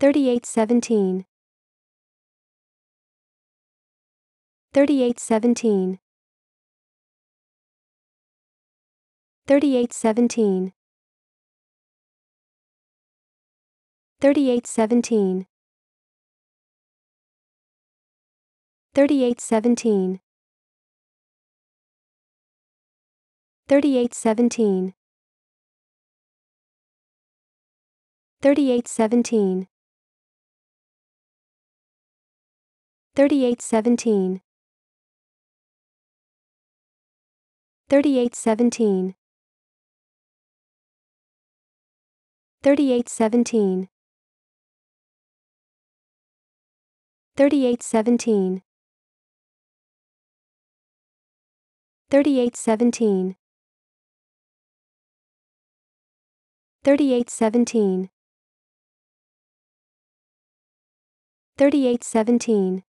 3817 3817 3817 3817 3817 3817 3817 3817 3817 3817 3817 3817 3817 3817